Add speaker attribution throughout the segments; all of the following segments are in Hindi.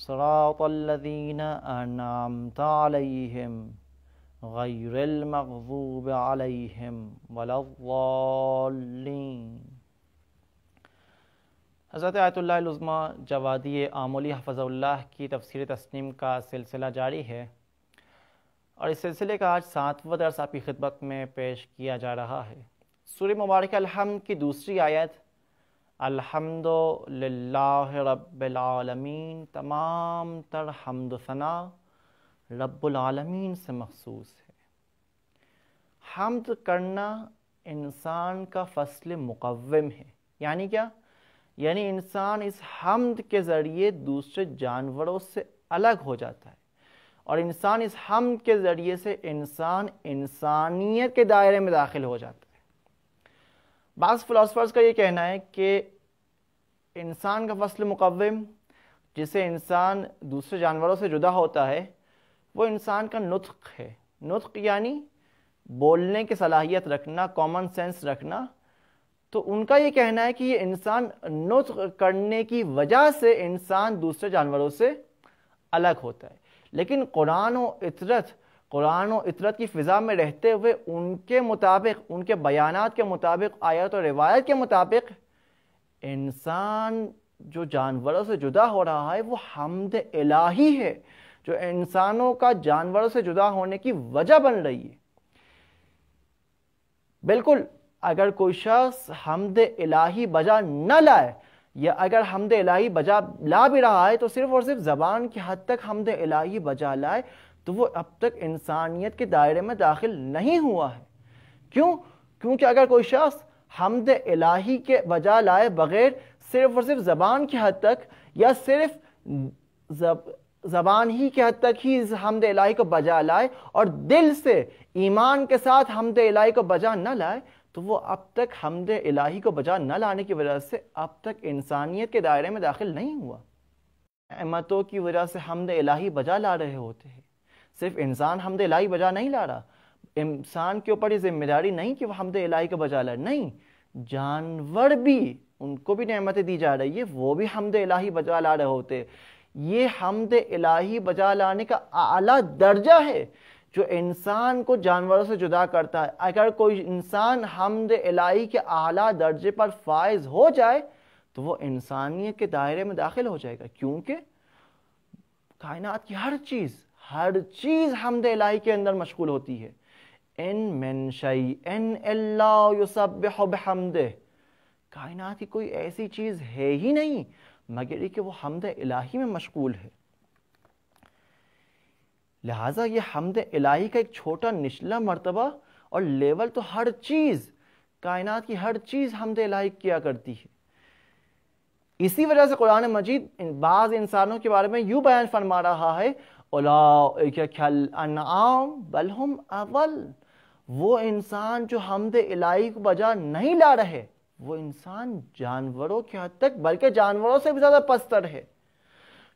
Speaker 1: صراط الذين أنعمت عليهم غير المغضوب عليهم ولا الضالين हज़रत आयतुल्लाज़मा जवादी आमली हफ़ल्ला की तफसर तस्नीम का सिलसिला जारी है और इस सिलसिले का आज सातवां दर्स आपकी खिदमत में पेश किया जा रहा है सूर्य मुबारक अलहमद की दूसरी आयत अल्हम्दुलिल्लाह रब्बिलालमीन तमाम तर हमदना सना से मखसूस है हमद करना इंसान का फसल मुकवम है यानी क्या यानी इंसान इस हमद के ज़रिए दूसरे जानवरों से अलग हो जाता है और इंसान इस हमद के ज़रिए से इंसान इंसानियत के दायरे में दाखिल हो जाता है बास फिलासफर्स का ये कहना है कि इंसान का फसल मुकवम जिसे इंसान दूसरे जानवरों से जुदा होता है वो इंसान का नुत्क है नुत्क यानी बोलने की सलाहियत रखना कॉमन सेंस रखना तो उनका ये कहना है कि ये इंसान नुत्क करने की वजह से इंसान दूसरे जानवरों से अलग होता है लेकिन कुरान और इतरत कुरान और इतरत की फ़िज़ा में रहते हुए उनके मुताबिक उनके बयान के मुताबिक आयत और रिवायत के मुताबिक इंसान जो जानवरों से जुदा हो रहा है वो हमद इलाही है जो इंसानों का जानवरों से जुदा होने की वजह बन रही है बिल्कुल अगर कोई शख्स हमद इलाही बजा न लाए या अगर हमद इलाही बजा ला भी रहा है तो सिर्फ और सिर्फ ज़बान की हद तक हमद इलाही बजा लाए तो वो अब तक इंसानियत के दायरे में दाखिल नहीं हुआ है क्यों क्योंकि अगर कोई शख्स हमद इलाही के बजा लाए बगैर सिर्फ और सिर्फ ज़बान की हद तक या सिर्फ जब ज़बान ही के हद तक ही इस हमद इलाही को बजा लाए और दिल से ईमान के साथ हमद इलाही को बजा न लाए तो वो अब तक हमद इलाही को बजा न लाने की वजह से अब तक इंसानियत के दायरे में दाखिल नहीं हुआ अहमतों की वजह से हमद इलाही बजा ला रहे होते हैं सिर्फ इंसान हमद इलाही बजा नहीं ला रहा इंसान के ऊपर ये जिम्मेदारी नहीं कि वह हमद इलाही का बजा ला नहीं जानवर भी उनको भी नमतें दी जा रही है वो भी हमद इलाही बजा ला रहे होते ये हमद इलाही बजा लाने का आला दर्जा है जो इंसान को जानवरों से जुदा करता है अगर कोई इंसान हमद इलाही के आला दर्जे पर फायज हो जाए तो वो इंसानियत के दायरे में दाखिल हो जाएगा क्योंकि कायनात की हर चीज़ हर चीज हमद इलाही के अंदर मशगूल होती है एन मेनशई एन अल्लाहमद कायनात की कोई ऐसी चीज़ है ही नहीं मगर कि वो हमद इलाही में मशगूल है लिहाजा ये हमद इलाही का एक छोटा निचला मरतबा और लेवल तो हर चीज़ कायनात की हर चीज़ हमद इलाही किया करती है इसी वजह से कुरान मजीद बाज़ इंसानों के बारे में यूँ बयान फरमा रहा है कल अनाम बल हम अवल वो इंसान जो हमद इलाई को बजा नहीं ला रहे वो इंसान जानवरों के हद तक बल्कि जानवरों से भी ज़्यादा पस्तर है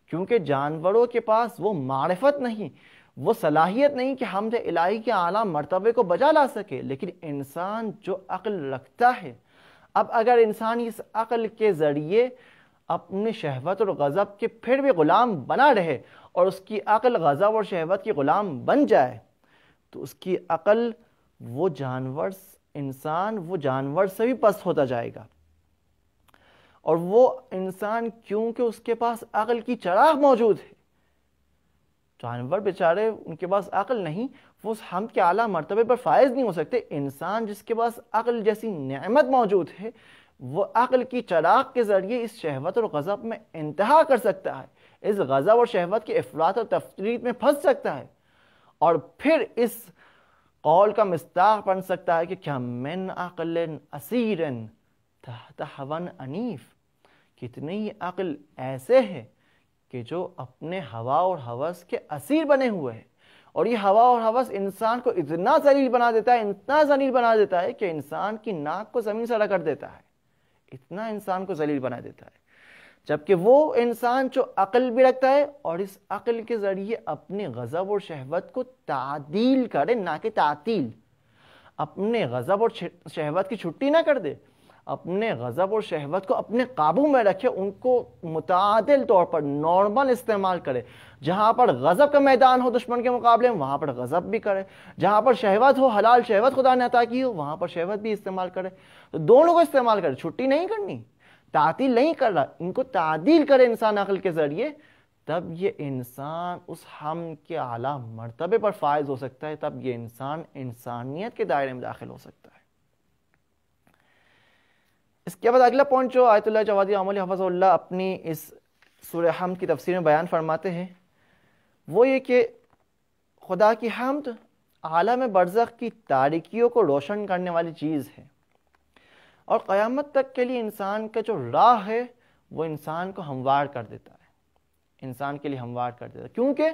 Speaker 1: क्योंकि जानवरों के पास वो मारफत नहीं वो सलाहियत नहीं कि हमद इलाही के आला मरतबे को बजा ला सके लेकिन इंसान जो अक्ल रखता है अब अगर इंसान इस अक्ल के ज़रिए अपने शहवत और गज़ब के फिर भी ग़ुलाम बना रहे और उसकी अकल गज़ब और शहवत की ग़ुलाम बन जाए तो उसकी अकल वो जानवर इंसान वो जानवर से भी पस्त होता जाएगा और वो इंसान क्योंकि उसके पास अकल की चराग मौजूद है जानवर बेचारे उनके पास अकल नहीं वो उस हम के आला मरतबे पर फायज नहीं हो सकते इंसान जिसके पास अकल जैसी नमत मौजूद है वो अक्ल की चराग के ज़रिए इस शहवत और गज़ब में इंतहा कर सकता है इस गज़ब और शहवत के अफरात और तफरीत में फंस सकता है और फिर इस कौल का मस्ताक बन सकता है कि क्या मैन अकल असीरन तहत अनीफ कितनी ही अक्ल ऐसे है कि जो अपने हवा और हवस के असीर बने हुए हैं और ये हवा और हवस इंसान को इतना जलील बना देता है इतना जलील बना देता है कि इंसान की नाक को ज़मीन से अड़ा कर देता है इतना इंसान को जलील बना देता है जबकि वो इंसान जो अकल भी रखता है और इस अकल के ज़रिए अपने गज़ब और शहवत को तादील करे ना कि तातील अपने गज़ब और शहवत की छुट्टी ना कर दे अपने गज़ब और शहवत को अपने काबू में रखे उनको मुतल तौर पर नॉर्मल इस्तेमाल करे जहाँ पर गज़ब का मैदान हो दुश्मन के मुकाबले में वहाँ पर गज़ब भी करे जहाँ पर शहवत हो हलाल शहवत खुदा ने अता की हो वहाँ पर शहवत भी इस्तेमाल करे तो दोनों को इस्तेमाल करे छुट्टी नहीं करनी तातील नहीं कर रहा इनको तादील करे इंसान अकल के ज़रिए तब ये इंसान उस हम के आला मरतबे पर फायज हो सकता है तब ये इंसान इंसानियत के दायरे में दाखिल हो सकता है इसके बाद अगला पॉइंट जो आयतुल्ला जवादी अमल हफाजल्ला अपनी इस सूर हमद की तफसीर में बयान फरमाते हैं वो ये कि खुदा की हमद आलम बरज़ की तारिकियों को रोशन करने वाली चीज़ है और क़यामत तक के लिए इंसान का जो राह है वो इंसान को हमवार कर देता है इंसान के लिए हमवार कर देता है क्योंकि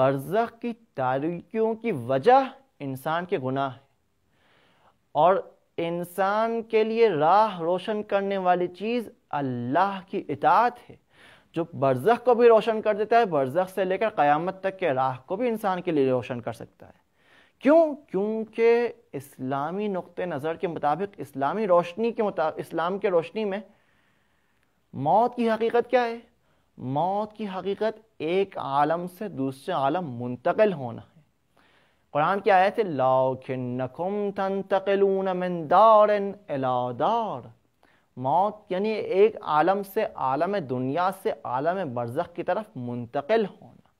Speaker 1: बरज़ की तारिकियों की वजह इंसान के गुनाह है और इंसान के लिए राह रोशन करने वाली चीज़ अल्लाह की इतात है जो बरज़ को भी रोशन कर देता है बरज़ से लेकर क़यामत तक के राह को भी इंसान के लिए रोशन कर सकता है क्यों क्योंकि इस्लामी नुक़ नज़र के मुताबिक इस्लामी रोशनी के मुताबिक इस्लाम के रोशनी में मौत की हकीकत क्या है मौत की हकीकत एक आलम से दूसरे आलम मुंतकिल होना कुरान की आयत लाखिनकुम तन मौत यानी एक आलम से आलम दुनिया से आलम बरजख की तरफ मुंतकिल होना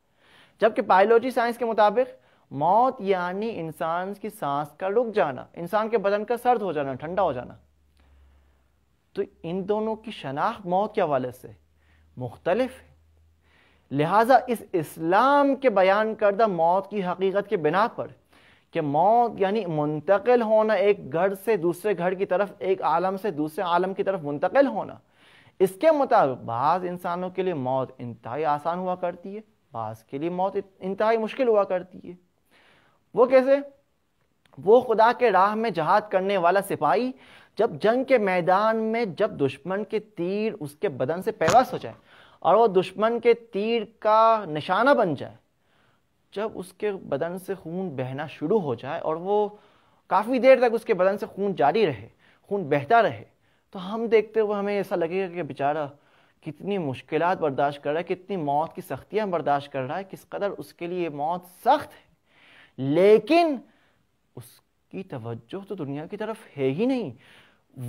Speaker 1: जबकि बायोलॉजी साइंस के मुताबिक मौत यानी इंसान की सांस का रुक जाना इंसान के बदन का सर्द हो जाना ठंडा हो जाना तो इन दोनों की शनाख्त मौत के हवाले से मुख्तलिफ है लिहाजा इस इस्लाम के बयान करदा मौत की हकीकत के बिना पर कि मौत यानी मुंतकिल होना एक घर से दूसरे घर की तरफ एक आलम से दूसरे आलम की तरफ मुंतकिल होना इसके मुताबिक बाज़ इंसानों के लिए मौत इंतहाई आसान हुआ करती है बाज़ के लिए मौत इंतहाई मुश्किल हुआ करती है वो कैसे वो खुदा के राह में जहाद करने वाला सिपाही जब जंग के मैदान में जब दुश्मन के तीर उसके बदन से पैवस हो जाए और वो दुश्मन के तीर का निशाना बन जाए जब उसके बदन से खून बहना शुरू हो जाए और वो काफ़ी देर तक उसके बदन से खून जारी रहे खून बहता रहे तो हम देखते हुए हमें ऐसा लगेगा कि बेचारा कितनी मुश्किल बर्दाश्त कर रहा है कितनी मौत की सख्तियाँ बर्दाश्त कर रहा है किस कदर उसके लिए मौत सख्त है लेकिन उसकी तवज्जो तो दुनिया की तरफ है ही नहीं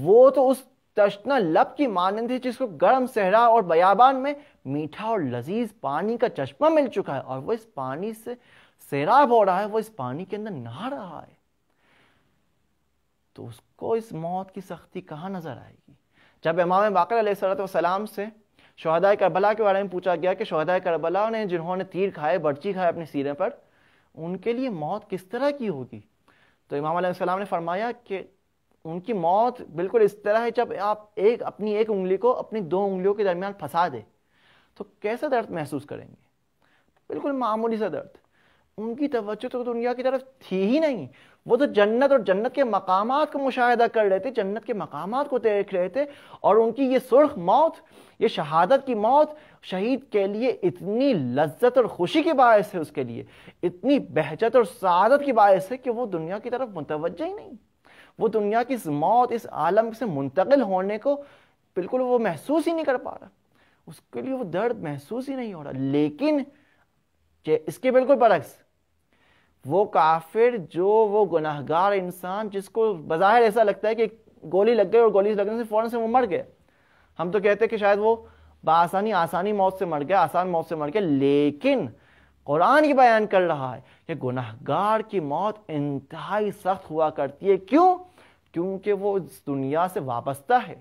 Speaker 1: वो तो उस तश्ना लब की मानंद है जिसको गर्म सहरा और बयाबान में मीठा और लजीज पानी का चश्मा मिल चुका है और वो इस पानी से सैराब हो रहा है वो इस पानी के अंदर नहा रहा है तो उसको इस मौत की सख्ती कहाँ नजर आएगी जब इमाम बाकर सलाम से शहदाय करबला के बारे में पूछा गया कि शहदाय करबला ने जिन्होंने तीर खाए बर्ची खाए अपने सीरे पर उनके लिए मौत किस तरह की होगी तो इमाम सलाम ने फरमाया कि उनकी मौत बिल्कुल इस तरह है जब आप एक अपनी एक उंगली को अपनी दो उंगलियों के दरमियान फंसा दें तो कैसा दर्द महसूस करेंगे बिल्कुल मामूली सा दर्द उनकी तवज्जो तो दुनिया की तरफ थी ही नहीं वो तो जन्नत और जन्नत के मकाम का मुशाह कर रहे थे जन्नत के मकाम को देख रहे थे और उनकी ये सुर्ख मौत ये शहादत की मौत शहीद के लिए इतनी लज्जत और खुशी के बायस है उसके लिए इतनी बहजत और सादत की बायस है कि वो दुनिया की तरफ मुतवजह ही नहीं वो दुनिया की इस मौत इस आलम से मुंतकिल होने को बिल्कुल वो महसूस ही नहीं कर पा रहा उसके लिए वो दर्द महसूस ही नहीं हो रहा लेकिन इसके बिल्कुल बरक्स वो काफिर जो वो गुनाहगार इंसान जिसको बज़ाहिर ऐसा लगता है कि गोली लग गई और गोली लगने से फ़ौरन से वो मर गया हम तो कहते हैं कि शायद वो बासानी आसानी मौत से मर गया आसान मौत से मर गया लेकिन कुरान ये बयान कर रहा है कि गुनाहगार की मौत इंतहाई सख्त हुआ करती है क्यों क्योंकि वो इस दुनिया से वाबस्ता है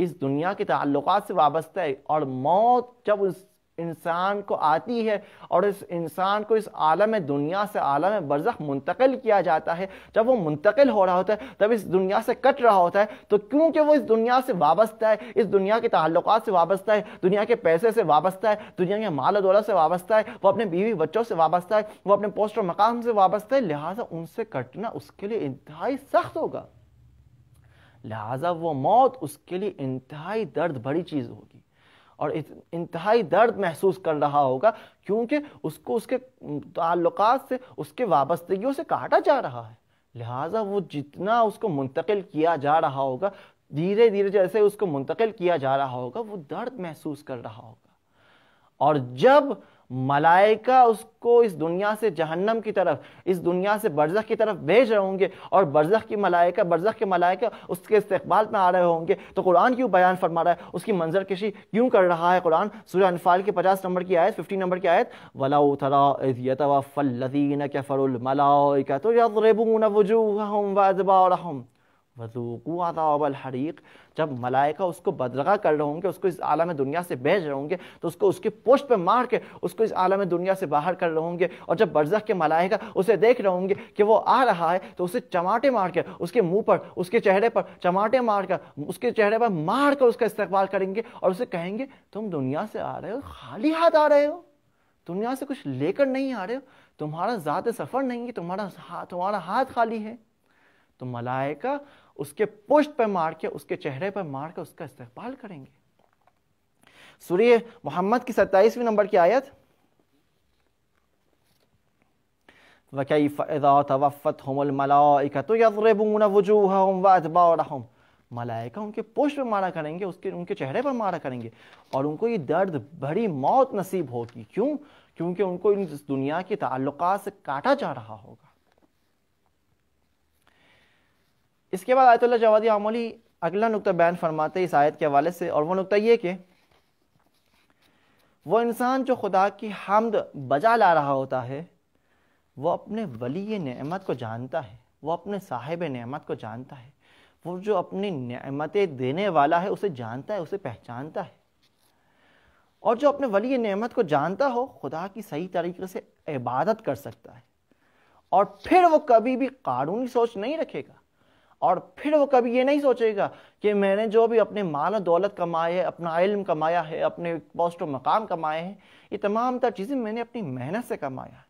Speaker 1: इस दुनिया के ताल्लुक से वाबस्ता है और मौत जब उस इंसान को आती है और इस इंसान को इस आलम दुनिया से आलम बरज़ मुंतकिल किया जाता है जब वो मुंतकिल हो रहा होता है तब इस दुनिया से कट रहा होता है तो क्योंकि वो इस दुनिया से वाबस्ता है इस दुनिया के तल्लक से वाबस्ता है दुनिया के पैसे से वाबस्ता है दुनिया के माल दौलत से वाबस्ता है वो अपने बीवी बच्चों से वाबस्ता है वो अपने पोस्ट और मकान से वाबस्ता है लिहाजा उनसे कटना उसके लिए इंतहाई सख्त होगा लिहाजा वो मौत उसके लिए इंतहाई दर्द भरी चीज़ होगी और इंतहाई दर्द महसूस कर रहा होगा क्योंकि उसको उसके ताल्लुक से उसके वाबस्तगियों से काटा जा रहा है लिहाजा वो जितना उसको मुंतकिल किया जा रहा होगा धीरे धीरे जैसे उसको मुंतकिल किया जा रहा होगा वो दर्द महसूस कर रहा होगा और जब मलाइका उसको इस दुनिया से जहन्नम की तरफ इस दुनिया से बरजख की तरफ भेज रहे होंगे और बरजख की मलाइका बरजख के मलाइका उसके इस्तकबाल में आ रहे होंगे तो कुरान क्यों बयान फरमा रहा है उसकी मंजर कशी क्यों कर रहा है कुरान सूर्य अनफाल के पचास नंबर की आयत फिफ्टी नंबर की आयत वलाउतरा वजूकू आदाबल हरीक जब मलाइका उसको बदलगा कर रहे होंगे उसको इस आलम दुनिया से भेज रहे होंगे तो उसको उसकी पोस्ट पर मार के उसको इस आलम दुनिया से बाहर कर रहे होंगे और जब बरजा के मलाइका उसे देख रहे होंगे कि वो आ रहा है तो उसे चमाटे मार के उसके मुंह पर उसके चेहरे पर चमाटे मार कर उसके चेहरे पर मार कर उसका इस्तेवाल करेंगे और उसे कहेंगे तुम दुनिया से आ रहे हो खाली हाथ आ रहे हो दुनिया से कुछ लेकर नहीं आ रहे हो तुम्हारा ज़्यादा सफ़र नहीं है तुम्हारा हाथ तुम्हारा हाथ खाली है तो मलाइका उसके पुष्ट पर मार के उसके चेहरे पर मार के उसका इस्तेमाल करेंगे सूर्य मोहम्मद की सत्ताईसवीं नंबर की आयत उनके पुष्ट पर मारा करेंगे उसके उनके चेहरे पर मारा करेंगे और उनको ये दर्द भरी मौत नसीब होगी क्यों क्योंकि उनको इन दुनिया के ताल्लुक से काटा जा रहा होगा इसके बाद आयतुल्ला जवादी आमली अगला नुकता बयान फरमाते इस आयत के हवाले से और वो नुकता ये कि वो इंसान जो खुदा की हमद बजा ला रहा होता है वो अपने वली नमत को जानता है वो अपने साहिब नमत को जानता है वो जो अपनी नमतें देने वाला है उसे जानता है उसे पहचानता है और जो अपने वली नमत को जानता हो खुदा की सही तरीके से इबादत कर सकता है और फिर वो कभी भी कानूनी सोच नहीं रखेगा और फिर वो कभी ये नहीं सोचेगा कि मैंने जो भी अपने माल दौलत कमाए है अपना इल्म कमाया है अपने पोस्ट और मकाम कमाए हैं ये तमाम तर चीज़ें मैंने अपनी मेहनत से कमाया है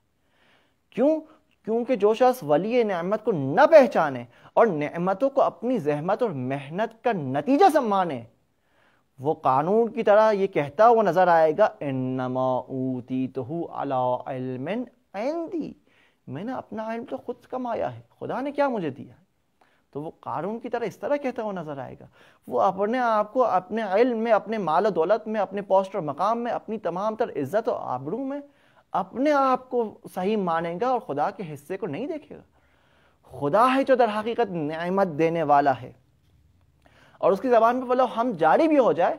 Speaker 1: क्यों क्योंकि जो शख्स वली नमत को न पहचाने और नमतों को अपनी जहमत और मेहनत का नतीजा सम्माने वो कानून की तरह ये कहता हुआ नज़र आएगा ऊती तो अला मैंने अपना इल्म तो खुद कमाया है खुदा ने क्या मुझे दिया तो वो कारून की तरह इस तरह कहता हुआ नजर आएगा वो अपने आप को अपने इल्म में अपने माल दौलत में अपने पोस्ट और मकाम में अपनी तमाम तर इज्जत और आबरू में अपने आप को सही मानेगा और खुदा के हिस्से को नहीं देखेगा खुदा है जो दर हकीकत नमत देने वाला है और उसकी ज़बान पर बोला हम जारी भी हो जाए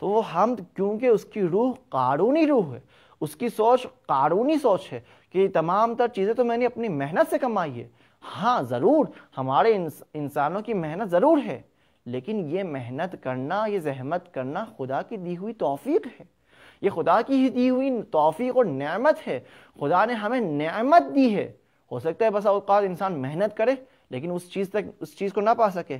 Speaker 1: तो वो हम क्योंकि उसकी रूह कानूनी रूह है उसकी सोच कानूनी सोच है कि तमाम तर चीज़ें तो मैंने अपनी मेहनत से कमाई है हाँ ज़रूर हमारे इंसानों की मेहनत ज़रूर है लेकिन ये मेहनत करना ये जहमत करना खुदा की दी हुई तोफ़ी है ये खुदा की ही दी हुई तोफ़ी और नमत है खुदा ने हमें नमत दी है हो सकता है बस अवकात इंसान मेहनत करे लेकिन उस चीज़ तक उस चीज़ को ना पा सके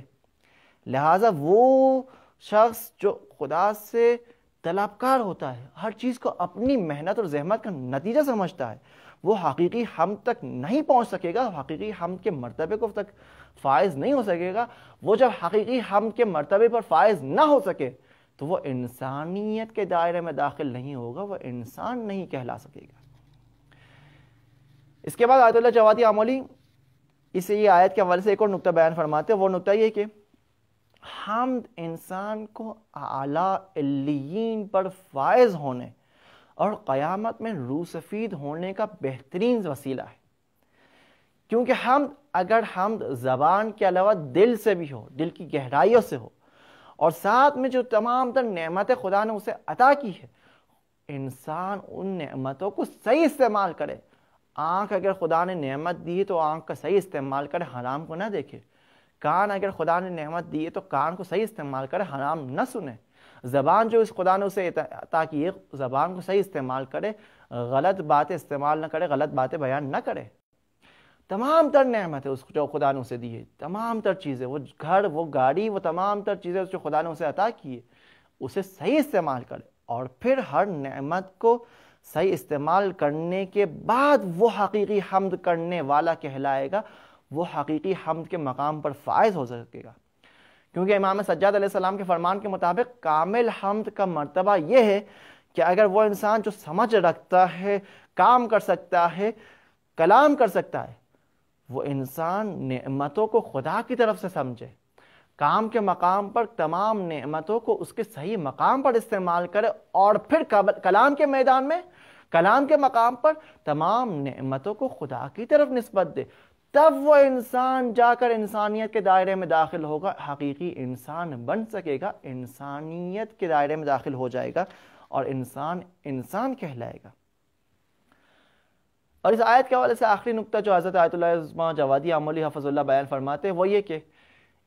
Speaker 1: लिहाजा वो शख्स जो खुदा से तलाबकार होता है हर चीज़ को अपनी मेहनत और जहमत का नतीजा समझता है वो हकीकी हम तक नहीं पहुँच सकेगा हकीकी हम के मरतबे को तक फायज नहीं हो सकेगा वो जब हकीकी हम के मरतबे पर फायज ना हो सके तो वो इंसानियत के दायरे में दाखिल नहीं होगा वो इंसान नहीं कहला सकेगा इसके बाद आयतुल्ला जवादी अमोली इस ये आयत के हवाले से एक और नुकता बयान फरमाते हैं वो नुकता ये कि हम इंसान को आला पर फायज होने और क़यामत में रू सफ़ीद होने का बेहतरीन वसीला है क्योंकि हम अगर हम ज़बान के अलावा दिल से भी हो दिल की गहराइयों से हो और साथ में जो तमाम तर नमत खुदा ने उसे अता की है इंसान उन नमतों को सही इस्तेमाल करे आँख अगर खुदा ने नमत दी तो आँख का सही इस्तेमाल करे हराम को ना देखे कान अगर खुदा ने नमत दी है तो कान को सही इस्तेमाल करे हराम ना सुने ज़बान जो इस खुदा ने उसे ताकि ये ज़बान को सही इस्तेमाल करे गलत बातें इस्तेमाल ना करे गलत बातें बयान ना करे तमाम तर नमत है उस जो खुदा ने उसे दिए तमाम तर चीज़ें वो घर वो गाड़ी वो तमाम तर चीज़ें जो खुदा ने उसे अता किए उसे सही इस्तेमाल करे और फिर हर नमत को सही इस्तेमाल करने के बाद वो हकीकी हमद करने वाला कहलाएगा वो हकीकी हमद के मकाम पर फायज हो सकेगा क्योंकि इमाम सज्जाद सलाम के फरमान के मुताबिक कामिल हमद का मरतबा यह है कि अगर वो इंसान जो समझ रखता है काम कर सकता है कलाम कर सकता है वो इंसान नमतों को खुदा की तरफ से समझे काम के मकाम पर तमाम नमतों को उसके सही मकाम पर इस्तेमाल करे और फिर कलाम के मैदान में कलाम के मकाम पर तमाम नमतों को खुदा की तरफ नस्बत दे तब वो इंसान जाकर इंसानियत के दायरे में दाखिल होगा हकीकी इंसान बन सकेगा इंसानियत के दायरे में दाखिल हो जाएगा और इंसान इंसान कहलाएगा और इस आयत के हवाले से आखिरी नुकता जो हज़रत आयतुल्ला जवादी अमली हफजुल्ला बयान फरमाते हैं वो ये कि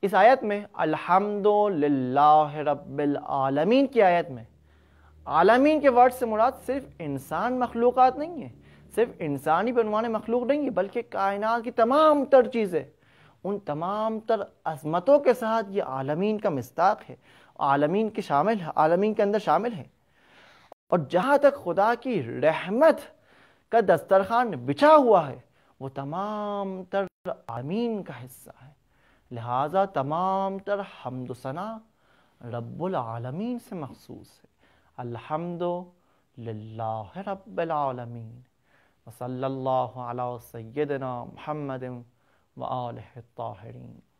Speaker 1: इस आयत में अलहमदिल्लाबीआलमीन की आयत में आलमीन के वर्ड से मुराद सिर्फ इंसान मखलूक़ात नहीं है सिर्फ इंसानी बनवाने मखलूक नहीं है बल्कि कायनात की तमाम तर चीज़ें उन तमाम तर अजमतों के साथ ये आलमीन का मस्ताक है आलमीन के शामिल है आलमीन के अंदर शामिल है और जहाँ तक खुदा की रहमत का दस्तरखान बिछा हुआ है वो तमाम तर आमीन का हिस्सा है लिहाजा तमाम तर हमदना रबालमीन से मखसूस है अलहमद रब्लमीन وصلى الله على سيدنا محمد وآله الطاهرين